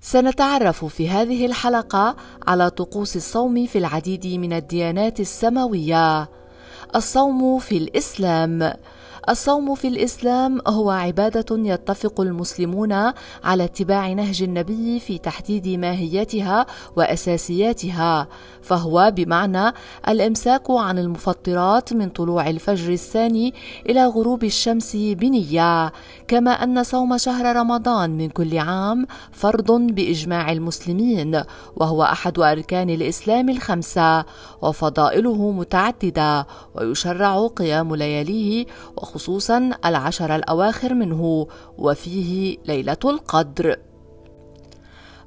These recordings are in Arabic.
سنتعرف في هذه الحلقة على طقوس الصوم في العديد من الديانات السماوية. الصوم في الإسلام الصوم في الاسلام هو عباده يتفق المسلمون على اتباع نهج النبي في تحديد ماهيتها واساسياتها فهو بمعنى الامساك عن المفطرات من طلوع الفجر الثاني الى غروب الشمس بنيه كما ان صوم شهر رمضان من كل عام فرض باجماع المسلمين وهو احد اركان الاسلام الخمسه وفضائله متعدده ويشرع قيام لياليه وخصوصا خصوصا العشر الأواخر منه وفيه ليلة القدر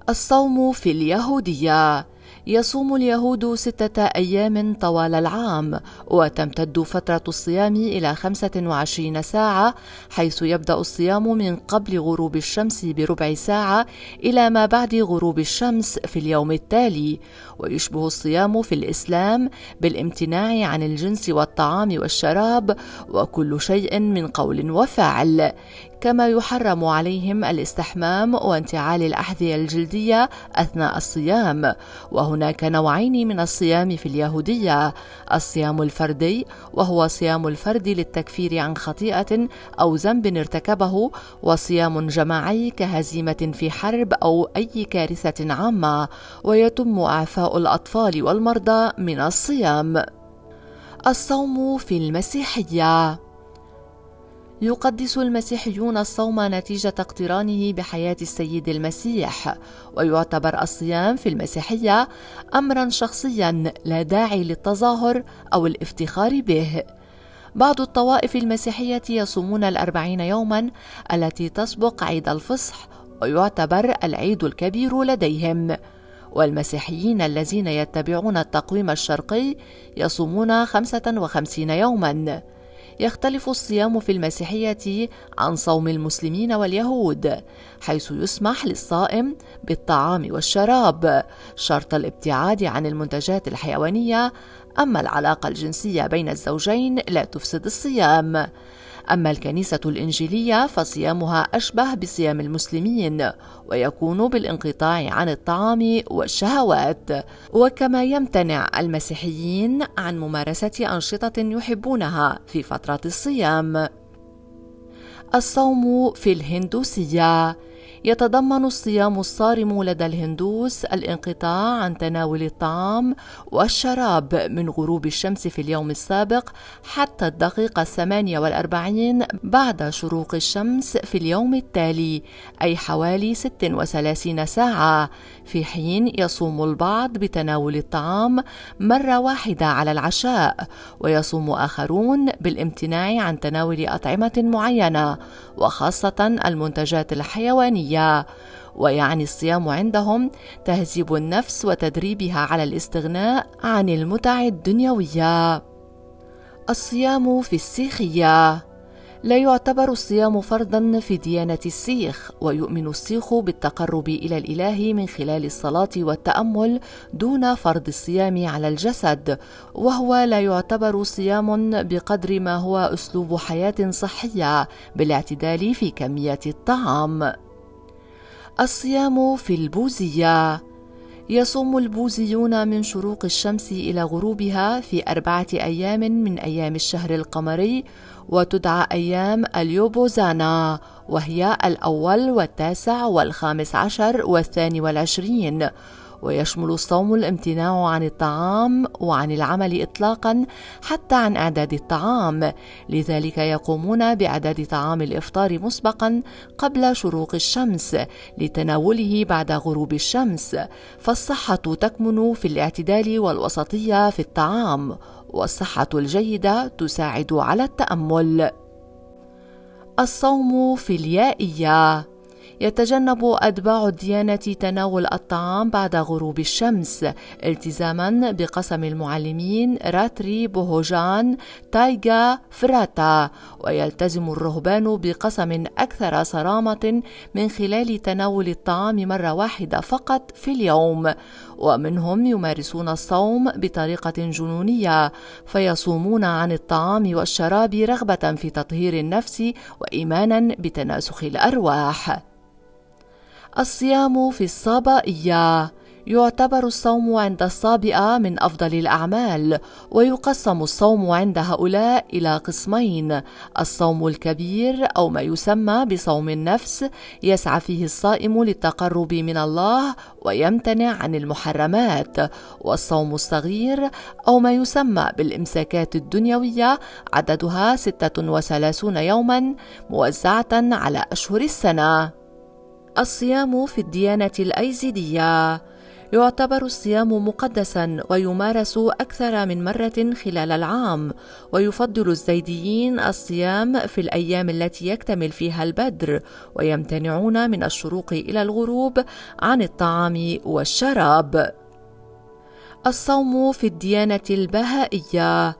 الصوم في اليهودية يصوم اليهود ستة أيام طوال العام وتمتد فترة الصيام إلى 25 ساعة حيث يبدأ الصيام من قبل غروب الشمس بربع ساعة إلى ما بعد غروب الشمس في اليوم التالي ويشبه الصيام في الإسلام بالامتناع عن الجنس والطعام والشراب وكل شيء من قول وفعل كما يحرم عليهم الاستحمام وانتعال الأحذية الجلدية أثناء الصيام وهناك نوعين من الصيام في اليهودية الصيام الفردي وهو صيام الفرد للتكفير عن خطيئة أو ذنب ارتكبه وصيام جماعي كهزيمة في حرب أو أي كارثة عامة ويتم إعفاء الأطفال والمرضى من الصيام الصوم في المسيحيه يقدس المسيحيون الصوم نتيجة اقترانه بحياة السيد المسيح، ويعتبر الصيام في المسيحية أمرًا شخصيًا لا داعي للتظاهر أو الافتخار به. بعض الطوائف المسيحية يصومون الأربعين يومًا التي تسبق عيد الفصح، ويعتبر العيد الكبير لديهم. والمسيحيين الذين يتبعون التقويم الشرقي يصومون خمسة وخمسين يومًا. يختلف الصيام في المسيحية عن صوم المسلمين واليهود، حيث يسمح للصائم بالطعام والشراب شرط الابتعاد عن المنتجات الحيوانية، أما العلاقة الجنسية بين الزوجين لا تفسد الصيام. أما الكنيسة الإنجيلية فصيامها أشبه بصيام المسلمين ويكون بالانقطاع عن الطعام والشهوات وكما يمتنع المسيحيين عن ممارسة أنشطة يحبونها في فترة الصيام الصوم في الهندوسيه يتضمن الصيام الصارم لدى الهندوس الانقطاع عن تناول الطعام والشراب من غروب الشمس في اليوم السابق حتى الدقيقة 48 بعد شروق الشمس في اليوم التالي أي حوالي 36 ساعة في حين يصوم البعض بتناول الطعام مرة واحدة على العشاء ويصوم آخرون بالامتناع عن تناول أطعمة معينة وخاصة المنتجات الحيوانية الحياه ويعني الصيام عندهم تهذيب النفس وتدريبها على الاستغناء عن المتع الدنيويه الصيام في السيخيه لا يعتبر الصيام فرضا في ديانه السيخ ويؤمن السيخ بالتقرب الى الاله من خلال الصلاه والتامل دون فرض الصيام على الجسد وهو لا يعتبر صيام بقدر ما هو اسلوب حياه صحيه بالاعتدال في كميه الطعام الصيام في البوذية يصوم البوذيون من شروق الشمس إلى غروبها في أربعة أيام من أيام الشهر القمري وتدعى أيام اليوبوزانا وهي الأول والتاسع والخامس عشر والثاني والعشرين ويشمل الصوم الامتناع عن الطعام وعن العمل اطلاقا حتى عن اعداد الطعام لذلك يقومون باعداد طعام الافطار مسبقا قبل شروق الشمس لتناوله بعد غروب الشمس فالصحه تكمن في الاعتدال والوسطيه في الطعام والصحه الجيده تساعد على التامل الصوم في اليائيه يتجنب أتباع الديانة تناول الطعام بعد غروب الشمس التزاما بقسم المعلمين راتري بوهوجان تايغا فراتا ويلتزم الرهبان بقسم أكثر صرامة من خلال تناول الطعام مرة واحدة فقط في اليوم ومنهم يمارسون الصوم بطريقة جنونية فيصومون عن الطعام والشراب رغبة في تطهير النفس وإيمانا بتناسخ الأرواح الصيام في الصبائية يعتبر الصوم عند الصابئة من أفضل الأعمال، ويقسم الصوم عند هؤلاء إلى قسمين: الصوم الكبير أو ما يسمى بصوم النفس، يسعى فيه الصائم للتقرب من الله ويمتنع عن المحرمات، والصوم الصغير أو ما يسمى بالإمساكات الدنيوية عددها 36 يومًا موزعة على أشهر السنة. الصيام في الديانة الأيزيدية يعتبر الصيام مقدسا ويمارس أكثر من مرة خلال العام ويفضل الزيديين الصيام في الأيام التي يكتمل فيها البدر ويمتنعون من الشروق إلى الغروب عن الطعام والشراب الصوم في الديانة البهائية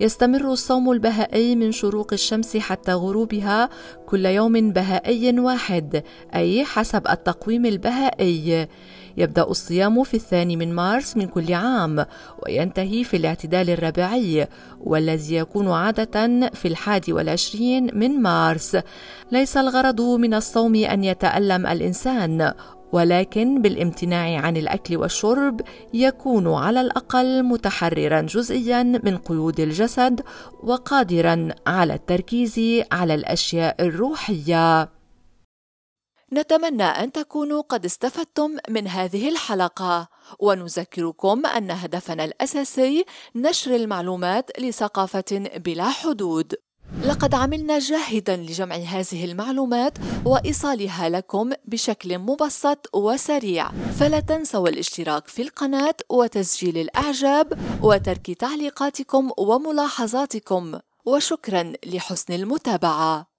يستمر الصوم البهائي من شروق الشمس حتى غروبها كل يوم بهائي واحد أي حسب التقويم البهائي يبدأ الصيام في الثاني من مارس من كل عام وينتهي في الاعتدال الربيعي والذي يكون عادة في الحادي والعشرين من مارس ليس الغرض من الصوم أن يتألم الإنسان ولكن بالامتناع عن الاكل والشرب يكون على الاقل متحررا جزئيا من قيود الجسد وقادرا على التركيز على الاشياء الروحيه نتمنى أن تكونوا قد استفدتم من هذه الحلقة ونذكركم أن هدفنا الأساسي نشر المعلومات لثقافة بلا حدود لقد عملنا جاهدا لجمع هذه المعلومات وإيصالها لكم بشكل مبسط وسريع فلا تنسوا الاشتراك في القناة وتسجيل الأعجاب وترك تعليقاتكم وملاحظاتكم وشكرا لحسن المتابعة